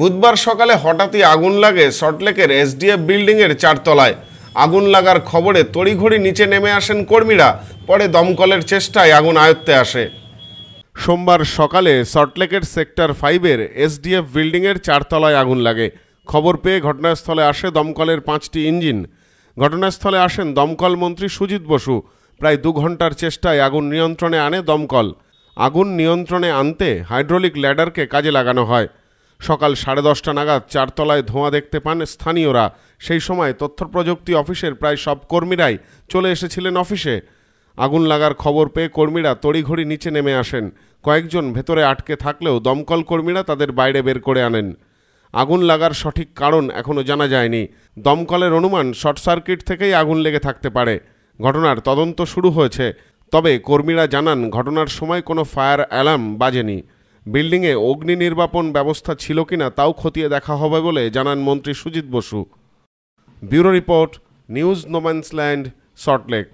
বুধবার সকালে হঠাৎই আগুন লাগে সল্টলেকের এসডিএফ বিল্ডিংয়ের চারতলায় আগুন লাগার খবরে তড়িঘড়ি নিচে নেমে আসেন কর্মীরা পরে দমকলের চেষ্টায় আগুন আয়ত্তে আসে সোমবার সকালে সল্টলেকের সেক্টর ফাইভের এসডিএফ বিল্ডিংয়ের চারতলায় আগুন লাগে খবর পেয়ে ঘটনাস্থলে আসে দমকলের পাঁচটি ইঞ্জিন ঘটনাস্থলে আসেন দমকল মন্ত্রী সুজিত বসু প্রায় দু ঘন্টার চেষ্টায় আগুন নিয়ন্ত্রণে আনে দমকল আগুন নিয়ন্ত্রণে আনতে হাইড্রোলিক ল্যাডারকে কাজে লাগানো হয় সকাল সাড়ে দশটা নাগাদ চারতলায় ধোঁয়া দেখতে পান স্থানীয়রা সেই সময় তথ্য প্রযুক্তি অফিসের প্রায় সব কর্মীরাই চলে এসেছিলেন অফিসে আগুন লাগার খবর পেয়ে কর্মীরা তড়িঘড়ি নিচে নেমে আসেন কয়েকজন ভেতরে আটকে থাকলেও দমকল কর্মীরা তাদের বাইরে বের করে আনেন আগুন লাগার সঠিক কারণ এখনও জানা যায়নি দমকলের অনুমান শর্ট সার্কিট থেকেই আগুন লেগে থাকতে পারে ঘটনার তদন্ত শুরু হয়েছে তবে কর্মীরা জানান ঘটনার সময় কোনো ফায়ার অ্যালার্ম বাজেনি বিল্ডিংয়ে অগ্নি নির্বাপন ব্যবস্থা ছিল কিনা তাও খতিয়ে দেখা হবে বলে জানান মন্ত্রী Sujit Basu bureau report news no man's land Salt Lake